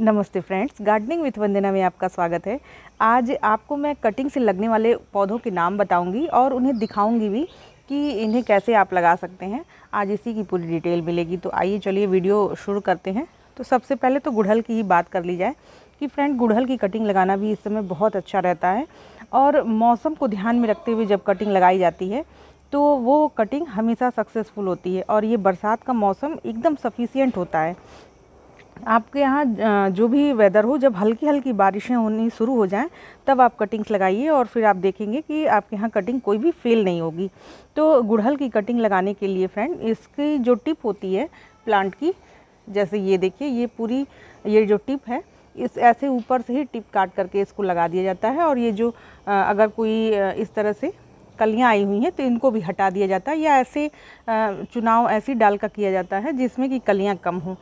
नमस्ते friends gardening with वंदना में आपका स्वागत है आज आपको मैं कटिंग से लगने वाले पौधों के नाम बताऊंगी और उन्हें दिखाऊंगी भी कि इन्हें कैसे आप लगा सकते हैं आज इसी की पूरी डिटेल मिलेगी तो आइए चलिए वीडियो शुरू करते हैं तो सबसे पहले तो गुड़हल की ही बात कर ली जाए कि फ्रेंड गुड़हल की कटिंग लगाना भी इस समय बहुत अच्छा रहता है और मौसम को ध्यान में रखते हुए जब कटिंग लगाई जाती है तो वो कटिंग हमेशा सक्सेसफुल होती है और ये बरसात का मौसम एकदम सफिशियंट होता है आपके यहाँ जो भी वेदर हो जब हल्की हल्की बारिशें होनी शुरू हो जाएं तब आप कटिंग्स लगाइए और फिर आप देखेंगे कि आपके यहाँ कटिंग कोई भी फेल नहीं होगी तो गुड़हल की कटिंग लगाने के लिए फ्रेंड इसकी जो टिप होती है प्लांट की जैसे ये देखिए ये पूरी ये जो टिप है इस ऐसे ऊपर से ही टिप काट करके इसको लगा दिया जाता है और ये जो अगर कोई इस तरह से कलियाँ आई हुई हैं तो इनको भी हटा दिया जाता है या ऐसे चुनाव ऐसी डाल का किया जाता है जिसमें कि कलियाँ कम हों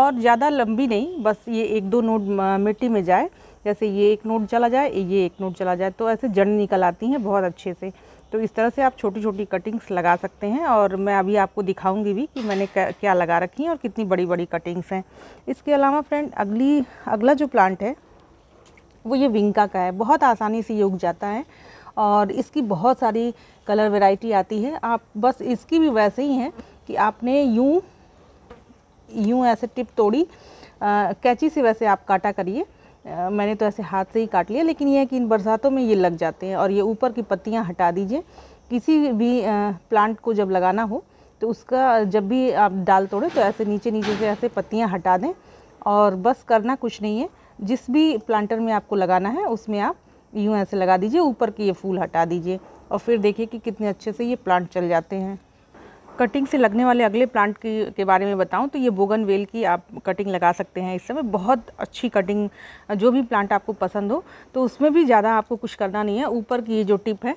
और ज़्यादा लंबी नहीं बस ये एक दो नोट मिट्टी में जाए जैसे ये एक नोट चला जाए ये एक नोट चला जाए तो ऐसे जड़ निकल आती हैं बहुत अच्छे से तो इस तरह से आप छोटी छोटी कटिंग्स लगा सकते हैं और मैं अभी आपको दिखाऊंगी भी कि मैंने क्या लगा रखी हैं और कितनी बड़ी बड़ी कटिंग्स हैं इसके अलावा फ्रेंड अगली अगला जो प्लांट है वो ये विंका का है बहुत आसानी से ये उग जाता है और इसकी बहुत सारी कलर वैरायटी आती है आप बस इसकी भी वैसे ही हैं कि आपने यूँ यूँ ऐसे टिप तोड़ी आ, कैची से वैसे आप काटा करिए मैंने तो ऐसे हाथ से ही काट लिया लेकिन यह है कि इन बरसातों में ये लग जाते हैं और ये ऊपर की पत्तियाँ हटा दीजिए किसी भी आ, प्लांट को जब लगाना हो तो उसका जब भी आप डाल तोड़े तो ऐसे नीचे नीचे से ऐसे पत्तियाँ हटा दें और बस करना कुछ नहीं है जिस भी प्लांटर में आपको लगाना है उसमें आप यूँ ऐसे लगा दीजिए ऊपर की ये फूल हटा दीजिए और फिर देखिए कि कितने अच्छे से ये प्लांट चल जाते हैं कटिंग से लगने वाले अगले प्लांट की के बारे में बताऊं तो ये बोगन वेल की आप कटिंग लगा सकते हैं इस समय बहुत अच्छी कटिंग जो भी प्लांट आपको पसंद हो तो उसमें भी ज़्यादा आपको कुछ करना नहीं है ऊपर की ये जो टिप है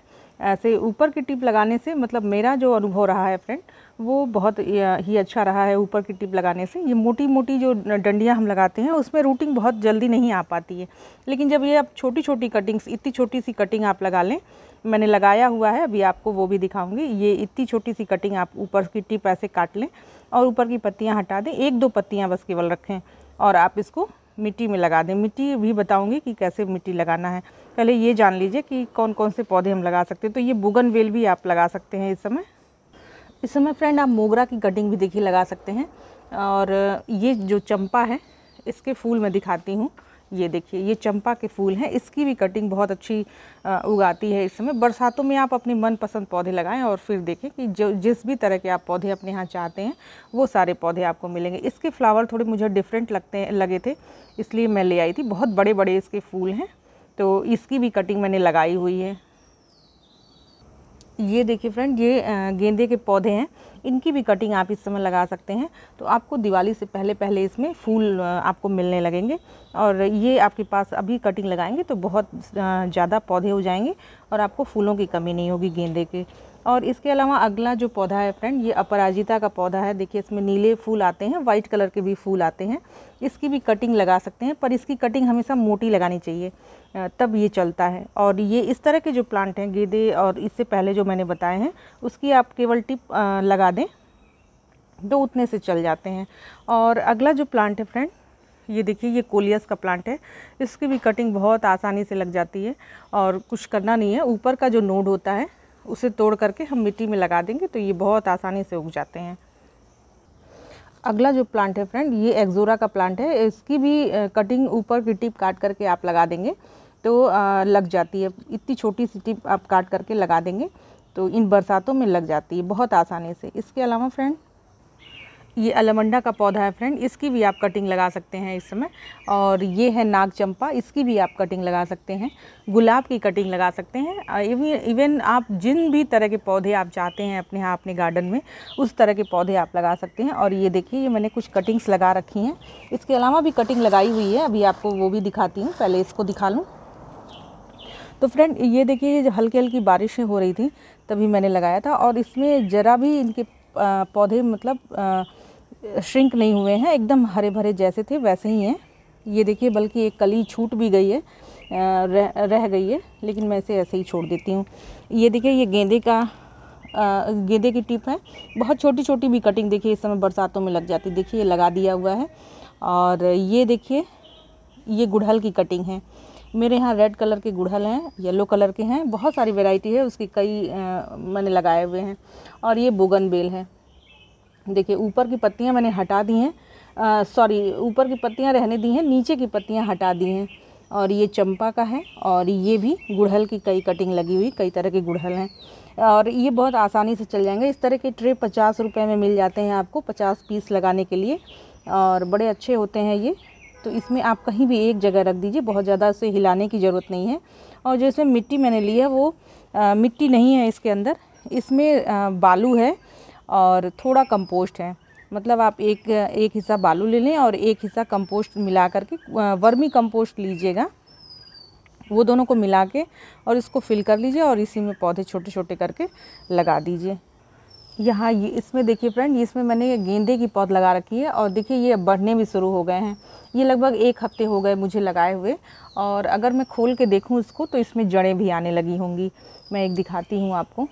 ऐसे ऊपर की टिप लगाने से मतलब मेरा जो अनुभव रहा है फ्रेंड वो बहुत ही अच्छा रहा है ऊपर की टिप लगाने से ये मोटी मोटी जो डंडियाँ हम लगाते हैं उसमें रूटिंग बहुत जल्दी नहीं आ पाती है लेकिन जब ये आप छोटी छोटी कटिंग्स इतनी छोटी सी कटिंग आप लगा लें मैंने लगाया हुआ है अभी आपको वो भी दिखाऊंगी ये इतनी छोटी सी कटिंग आप ऊपर की टिप ऐसे काट लें और ऊपर की पत्तियाँ हटा दें एक दो पत्तियाँ बस केवल रखें और आप इसको मिट्टी में लगा दें मिट्टी भी बताऊंगी कि कैसे मिट्टी लगाना है पहले ये जान लीजिए कि कौन कौन से पौधे हम लगा सकते हैं तो ये बुगन वेल भी आप लगा सकते हैं इस समय इस समय फ्रेंड आप मोगरा की कटिंग भी देखिए लगा सकते हैं और ये जो चंपा है इसके फूल मैं दिखाती हूँ ये देखिए ये चंपा के फूल हैं इसकी भी कटिंग बहुत अच्छी उगाती है इस समय बरसातों में आप अपने मनपसंद पौधे लगाएं और फिर देखें कि जो जिस भी तरह के आप पौधे अपने यहाँ चाहते हैं वो सारे पौधे आपको मिलेंगे इसके फ्लावर थोड़े मुझे डिफरेंट लगते हैं लगे थे इसलिए मैं ले आई थी बहुत बड़े बड़े इसके फूल हैं तो इसकी भी कटिंग मैंने लगाई हुई है ये देखिए फ्रेंड ये गेंदे के पौधे हैं इनकी भी कटिंग आप इस समय लगा सकते हैं तो आपको दिवाली से पहले पहले इसमें फूल आपको मिलने लगेंगे और ये आपके पास अभी कटिंग लगाएंगे तो बहुत ज़्यादा पौधे हो जाएंगे और आपको फूलों की कमी नहीं होगी गेंदे के और इसके अलावा अगला जो पौधा है फ्रेंड ये अपराजिता का पौधा है देखिए इसमें नीले फूल आते हैं वाइट कलर के भी फूल आते हैं इसकी भी कटिंग लगा सकते हैं पर इसकी कटिंग हमेशा मोटी लगानी चाहिए तब ये चलता है और ये इस तरह के जो प्लांट हैं गेंदे और इससे पहले जो मैंने बताए हैं उसकी आप केवल टिप लगा दें तो उतने से चल जाते हैं और अगला जो प्लांट है फ्रेंड ये देखिए ये कोलियस का प्लांट है इसकी भी कटिंग बहुत आसानी से लग जाती है और कुछ करना नहीं है ऊपर का जो नोड होता है उसे तोड़ करके हम मिट्टी में लगा देंगे तो ये बहुत आसानी से उग जाते हैं अगला जो प्लांट है फ्रेंड ये एक्जोरा का प्लांट है इसकी भी कटिंग ऊपर की टिप काट करके आप लगा देंगे तो लग जाती है इतनी छोटी सी टिप आप काट करके लगा देंगे तो इन बरसातों में लग जाती है बहुत आसानी से इसके अलावा फ्रेंड ये अलमंडा का पौधा है फ्रेंड इसकी भी आप कटिंग लगा सकते हैं इस समय और ये है नाग चंपा इसकी भी आप कटिंग लगा सकते हैं गुलाब की कटिंग लगा सकते हैं इवन आप जिन भी तरह के पौधे आप चाहते हैं अपने यहाँ अपने गार्डन में उस तरह के पौधे आप लगा सकते हैं और ये देखिए ये मैंने कुछ कटिंग्स लगा रखी हैं इसके अलावा भी कटिंग लगाई हुई है अभी आपको वो भी दिखाती हूँ पहले इसको दिखा लूँ तो फ्रेंड ये देखिए हल्की हल्की बारिशें हो रही थी तभी मैंने लगाया था और इसमें ज़रा भी इनके पौधे मतलब श्रिंक नहीं हुए हैं एकदम हरे भरे जैसे थे वैसे ही हैं ये देखिए बल्कि एक कली छूट भी गई है रह रह गई है लेकिन मैं इसे ऐसे ही छोड़ देती हूँ ये देखिए ये गेंदे का गेंदे की टिप है बहुत छोटी छोटी भी कटिंग देखिए इस समय बरसातों में लग जाती देखिए ये लगा दिया हुआ है और ये देखिए ये गुड़हल की कटिंग है मेरे यहाँ रेड कलर के गुड़हल हैं येलो कलर के हैं बहुत सारी वेराइटी है उसकी कई मैंने लगाए हुए हैं और ये बोगन बेल है देखिए ऊपर की पत्तियाँ मैंने हटा दी हैं सॉरी ऊपर की पत्तियाँ रहने दी हैं नीचे की पत्तियाँ हटा दी हैं और ये चंपा का है और ये भी गुड़हल की कई कटिंग लगी हुई कई तरह के गुड़हल हैं और ये बहुत आसानी से चल जाएंगे इस तरह के ट्रे पचास रुपये में मिल जाते हैं आपको पचास पीस लगाने के लिए और बड़े अच्छे होते हैं ये तो इसमें आप कहीं भी एक जगह रख दीजिए बहुत ज़्यादा इसे हिलाने की ज़रूरत नहीं है और जो इसमें मिट्टी मैंने ली है वो आ, मिट्टी नहीं है इसके अंदर इसमें आ, बालू है और थोड़ा कंपोस्ट है मतलब आप एक एक हिस्सा बालू ले लें और एक हिस्सा कंपोस्ट मिला करके वर्मी कंपोस्ट लीजिएगा वो दोनों को मिला के और इसको फिल कर लीजिए और इसी में पौधे छोटे छोटे करके लगा दीजिए यहाँ ये इसमें देखिए फ्रेंड इसमें मैंने गेंदे की पौध लगा रखी है और देखिए ये बढ़ने भी शुरू हो गए हैं ये लगभग एक हफ्ते हो गए मुझे लगाए हुए और अगर मैं खोल के देखूँ इसको तो इसमें जड़ें भी आने लगी होंगी मैं एक दिखाती हूँ आपको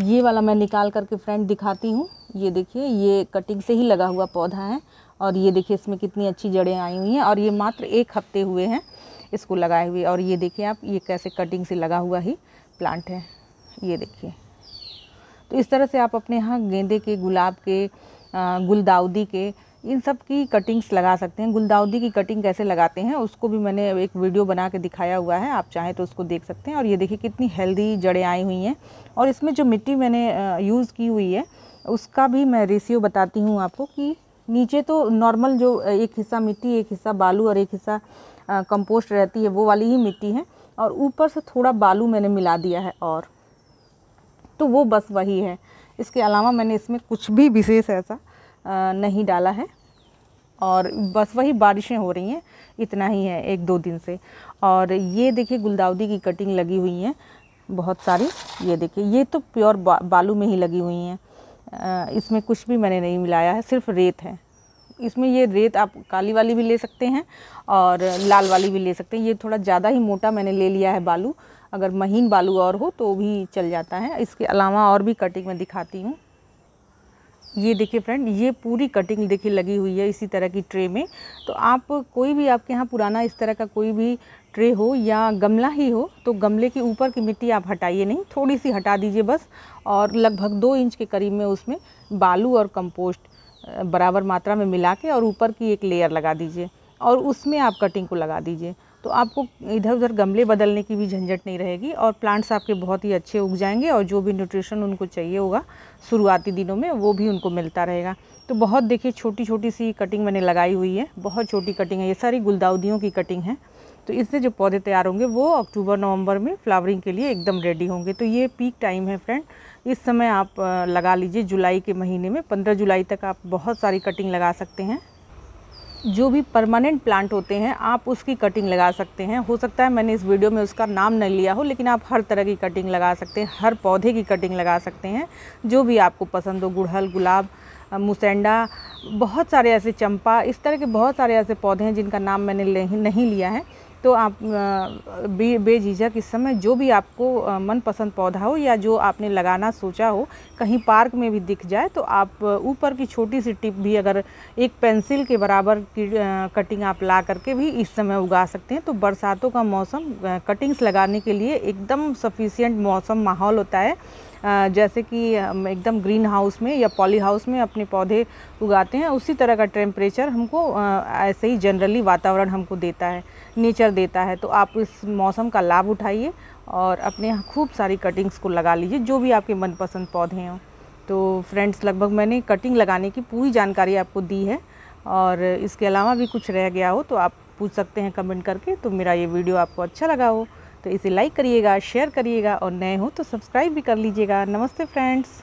ये वाला मैं निकाल करके फ्रेंड दिखाती हूँ ये देखिए ये कटिंग से ही लगा हुआ पौधा है और ये देखिए इसमें कितनी अच्छी जड़ें आई हुई हैं और ये मात्र एक हफ्ते हुए हैं इसको लगाए हुए और ये देखिए आप ये कैसे कटिंग से लगा हुआ ही प्लांट है ये देखिए तो इस तरह से आप अपने यहाँ गेंदे के गुलाब के गुलदाउदी के इन सब की कटिंग्स लगा सकते हैं गुलदाउदी की कटिंग कैसे लगाते हैं उसको भी मैंने एक वीडियो बना के दिखाया हुआ है आप चाहें तो उसको देख सकते हैं और ये देखिए कितनी हेल्दी जड़ें आई हुई हैं और इसमें जो मिट्टी मैंने यूज़ की हुई है उसका भी मैं रेशियो बताती हूँ आपको कि नीचे तो नॉर्मल जो एक हिस्सा मिट्टी एक हिस्सा बालू और एक हिस्सा कंपोस्ट रहती है वो वाली ही मिट्टी है और ऊपर से थोड़ा बालू मैंने मिला दिया है और तो वो बस वही है इसके अलावा मैंने इसमें कुछ भी विशेष ऐसा नहीं डाला है और बस वही बारिशें हो रही हैं इतना ही है एक दो दिन से और ये देखिए गुलदाउदी की कटिंग लगी हुई हैं बहुत सारी ये देखिए ये तो प्योर बा, बालू में ही लगी हुई हैं इसमें कुछ भी मैंने नहीं मिलाया है सिर्फ रेत है इसमें ये रेत आप काली वाली भी ले सकते हैं और लाल वाली भी ले सकते हैं ये थोड़ा ज़्यादा ही मोटा मैंने ले लिया है बालू अगर महीन बालू और हो तो भी चल जाता है इसके अलावा और भी कटिंग मैं दिखाती हूँ ये देखिए फ्रेंड ये पूरी कटिंग देखिए लगी हुई है इसी तरह की ट्रे में तो आप कोई भी आपके यहाँ पुराना इस तरह का कोई भी ट्रे हो या गमला ही हो तो गमले के ऊपर की मिट्टी आप हटाइए नहीं थोड़ी सी हटा दीजिए बस और लगभग दो इंच के करीब में उसमें बालू और कंपोस्ट बराबर मात्रा में मिला के और ऊपर की एक लेयर लगा दीजिए और उसमें आप कटिंग को लगा दीजिए तो आपको इधर उधर गमले बदलने की भी झंझट नहीं रहेगी और प्लांट्स आपके बहुत ही अच्छे उग जाएंगे और जो भी न्यूट्रिशन उनको चाहिए होगा शुरुआती दिनों में वो भी उनको मिलता रहेगा तो बहुत देखिए छोटी छोटी सी कटिंग मैंने लगाई हुई है बहुत छोटी कटिंग है ये सारी गुलदाउदियों की कटिंग है तो इससे जो पौधे तैयार होंगे वो अक्टूबर नवंबर में फ्लावरिंग के लिए एकदम रेडी होंगे तो ये पीक टाइम है फ्रेंड इस समय आप लगा लीजिए जुलाई के महीने में पंद्रह जुलाई तक आप बहुत सारी कटिंग लगा सकते हैं जो भी परमानेंट प्लांट होते हैं आप उसकी कटिंग लगा सकते हैं हो सकता है मैंने इस वीडियो में उसका नाम नहीं लिया हो लेकिन आप हर तरह की कटिंग लगा सकते हैं हर पौधे की कटिंग लगा सकते हैं जो भी आपको पसंद हो गुड़हल गुलाब मुसेंडा बहुत सारे ऐसे चंपा इस तरह के बहुत सारे ऐसे पौधे हैं जिनका नाम मैंने नहीं लिया है तो आप बे बेझिझक इस समय जो भी आपको मनपसंद पौधा हो या जो आपने लगाना सोचा हो कहीं पार्क में भी दिख जाए तो आप ऊपर की छोटी सी टिप भी अगर एक पेंसिल के बराबर की कटिंग आप ला करके भी इस समय उगा सकते हैं तो बरसातों का मौसम कटिंग्स लगाने के लिए एकदम सफिशियंट मौसम माहौल होता है जैसे कि एकदम ग्रीन हाउस में या पॉली हाउस में अपने पौधे उगाते हैं उसी तरह का टेम्परेचर हमको ऐसे ही जनरली वातावरण हमको देता है नेचर देता है तो आप इस मौसम का लाभ उठाइए और अपने खूब सारी कटिंग्स को लगा लीजिए जो भी आपके मनपसंद पौधे हों तो फ्रेंड्स लगभग मैंने कटिंग लगाने की पूरी जानकारी आपको दी है और इसके अलावा भी कुछ रह गया हो तो आप पूछ सकते हैं कमेंट करके तो मेरा ये वीडियो आपको अच्छा लगा हो तो इसे लाइक करिएगा शेयर करिएगा और नए हो तो सब्सक्राइब भी कर लीजिएगा नमस्ते फ्रेंड्स